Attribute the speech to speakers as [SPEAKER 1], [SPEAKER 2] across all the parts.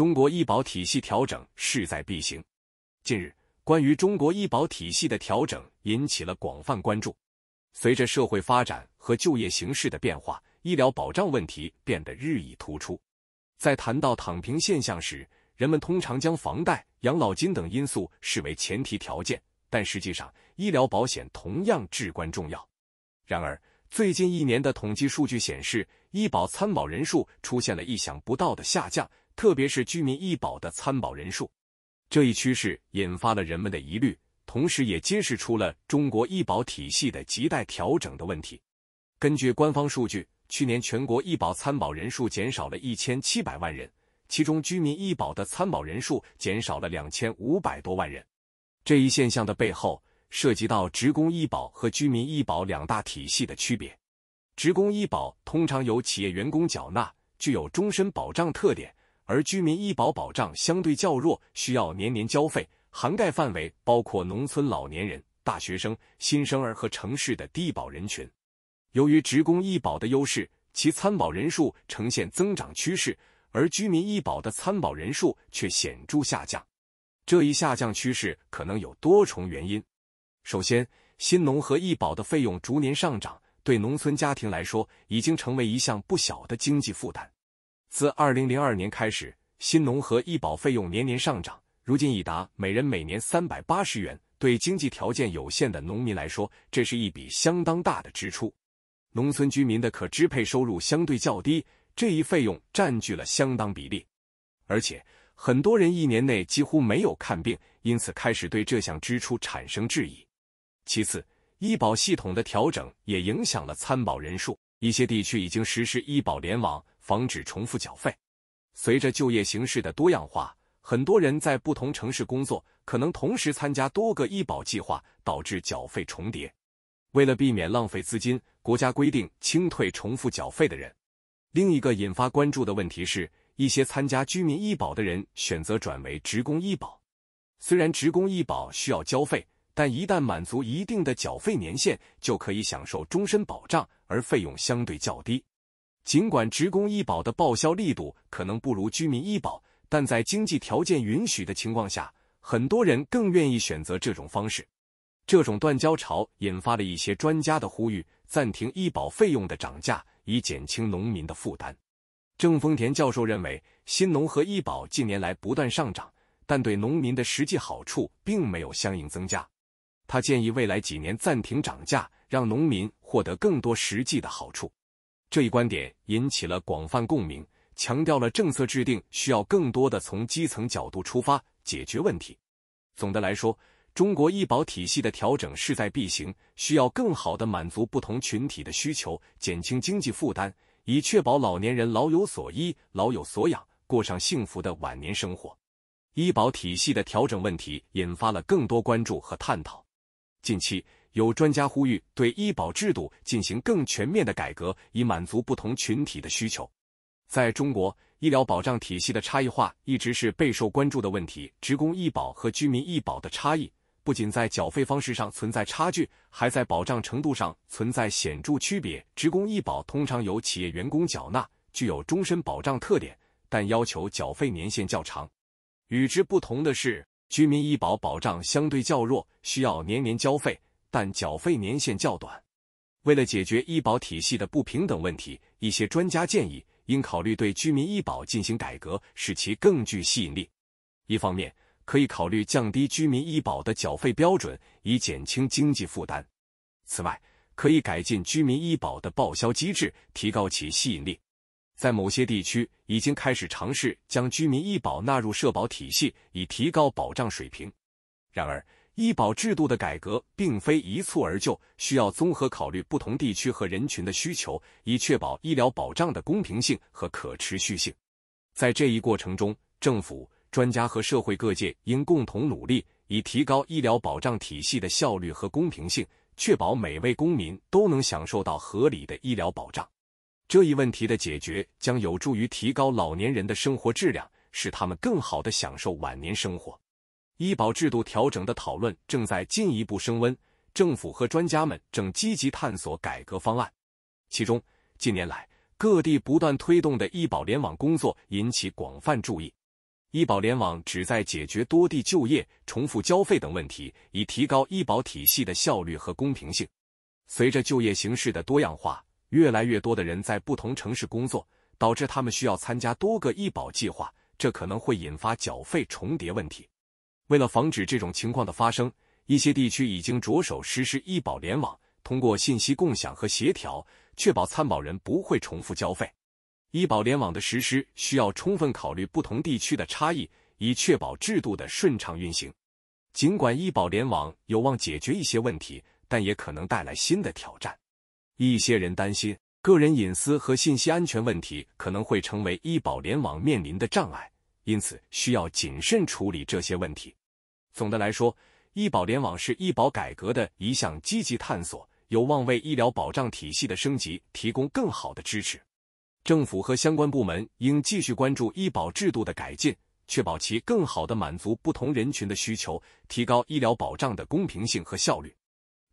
[SPEAKER 1] 中国医保体系调整势在必行。近日，关于中国医保体系的调整引起了广泛关注。随着社会发展和就业形势的变化，医疗保障问题变得日益突出。在谈到“躺平”现象时，人们通常将房贷、养老金等因素视为前提条件，但实际上，医疗保险同样至关重要。然而，最近一年的统计数据显示，医保参保人数出现了意想不到的下降。特别是居民医保的参保人数，这一趋势引发了人们的疑虑，同时也揭示出了中国医保体系的亟待调整的问题。根据官方数据，去年全国医保参保人数减少了一千七百万人，其中居民医保的参保人数减少了两千五百多万人。这一现象的背后，涉及到职工医保和居民医保两大体系的区别。职工医保通常由企业员工缴纳，具有终身保障特点。而居民医保保障相对较弱，需要年年交费，涵盖范围包括农村老年人、大学生、新生儿和城市的低保人群。由于职工医保的优势，其参保人数呈现增长趋势，而居民医保的参保人数却显著下降。这一下降趋势可能有多重原因。首先，新农合医保的费用逐年上涨，对农村家庭来说已经成为一项不小的经济负担。自二零零二年开始，新农合医保费用年年上涨，如今已达每人每年三百八十元。对经济条件有限的农民来说，这是一笔相当大的支出。农村居民的可支配收入相对较低，这一费用占据了相当比例。而且，很多人一年内几乎没有看病，因此开始对这项支出产生质疑。其次，医保系统的调整也影响了参保人数。一些地区已经实施医保联网。防止重复缴费。随着就业形势的多样化，很多人在不同城市工作，可能同时参加多个医保计划，导致缴费重叠。为了避免浪费资金，国家规定清退重复缴费的人。另一个引发关注的问题是，一些参加居民医保的人选择转为职工医保。虽然职工医保需要交费，但一旦满足一定的缴费年限，就可以享受终身保障，而费用相对较低。尽管职工医保的报销力度可能不如居民医保，但在经济条件允许的情况下，很多人更愿意选择这种方式。这种断交潮引发了一些专家的呼吁，暂停医保费用的涨价，以减轻农民的负担。郑丰田教授认为，新农合医保近年来不断上涨，但对农民的实际好处并没有相应增加。他建议未来几年暂停涨价，让农民获得更多实际的好处。这一观点引起了广泛共鸣，强调了政策制定需要更多的从基层角度出发解决问题。总的来说，中国医保体系的调整势在必行，需要更好的满足不同群体的需求，减轻经济负担，以确保老年人老有所依、老有所养，过上幸福的晚年生活。医保体系的调整问题引发了更多关注和探讨。近期，有专家呼吁对医保制度进行更全面的改革，以满足不同群体的需求。在中国，医疗保障体系的差异化一直是备受关注的问题。职工医保和居民医保的差异不仅在缴费方式上存在差距，还在保障程度上存在显著区别。职工医保通常由企业员工缴纳，具有终身保障特点，但要求缴费年限较长。与之不同的是，居民医保保障相对较弱，需要年年交费，但缴费年限较短。为了解决医保体系的不平等问题，一些专家建议，应考虑对居民医保进行改革，使其更具吸引力。一方面，可以考虑降低居民医保的缴费标准，以减轻经济负担。此外，可以改进居民医保的报销机制，提高其吸引力。在某些地区已经开始尝试将居民医保纳入社保体系，以提高保障水平。然而，医保制度的改革并非一蹴而就，需要综合考虑不同地区和人群的需求，以确保医疗保障的公平性和可持续性。在这一过程中，政府、专家和社会各界应共同努力，以提高医疗保障体系的效率和公平性，确保每位公民都能享受到合理的医疗保障。这一问题的解决将有助于提高老年人的生活质量，使他们更好的享受晚年生活。医保制度调整的讨论正在进一步升温，政府和专家们正积极探索改革方案。其中，近年来各地不断推动的医保联网工作引起广泛注意。医保联网旨在解决多地就业、重复交费等问题，以提高医保体系的效率和公平性。随着就业形势的多样化，越来越多的人在不同城市工作，导致他们需要参加多个医保计划，这可能会引发缴费重叠问题。为了防止这种情况的发生，一些地区已经着手实施医保联网，通过信息共享和协调，确保参保人不会重复交费。医保联网的实施需要充分考虑不同地区的差异，以确保制度的顺畅运行。尽管医保联网有望解决一些问题，但也可能带来新的挑战。一些人担心个人隐私和信息安全问题可能会成为医保联网面临的障碍，因此需要谨慎处理这些问题。总的来说，医保联网是医保改革的一项积极探索，有望为医疗保障体系的升级提供更好的支持。政府和相关部门应继续关注医保制度的改进，确保其更好地满足不同人群的需求，提高医疗保障的公平性和效率。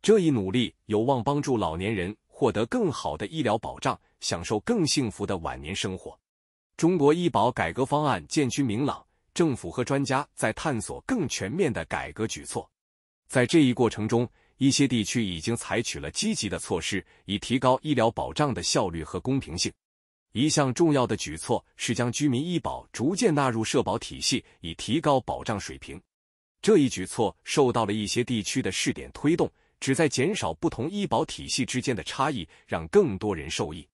[SPEAKER 1] 这一努力有望帮助老年人。获得更好的医疗保障，享受更幸福的晚年生活。中国医保改革方案渐趋明朗，政府和专家在探索更全面的改革举措。在这一过程中，一些地区已经采取了积极的措施，以提高医疗保障的效率和公平性。一项重要的举措是将居民医保逐渐纳入社保体系，以提高保障水平。这一举措受到了一些地区的试点推动。旨在减少不同医保体系之间的差异，让更多人受益。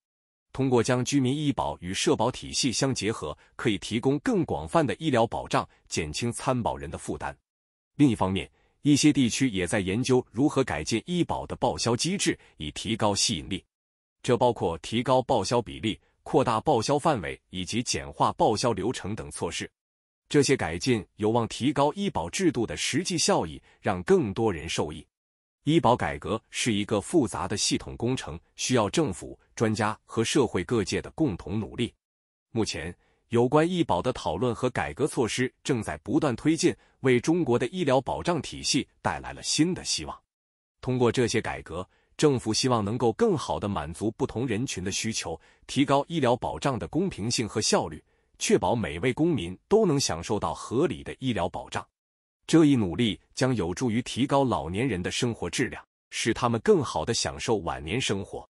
[SPEAKER 1] 通过将居民医保与社保体系相结合，可以提供更广泛的医疗保障，减轻参保人的负担。另一方面，一些地区也在研究如何改进医保的报销机制，以提高吸引力。这包括提高报销比例、扩大报销范围以及简化报销流程等措施。这些改进有望提高医保制度的实际效益，让更多人受益。医保改革是一个复杂的系统工程，需要政府、专家和社会各界的共同努力。目前，有关医保的讨论和改革措施正在不断推进，为中国的医疗保障体系带来了新的希望。通过这些改革，政府希望能够更好的满足不同人群的需求，提高医疗保障的公平性和效率，确保每位公民都能享受到合理的医疗保障。这一努力将有助于提高老年人的生活质量，使他们更好的享受晚年生活。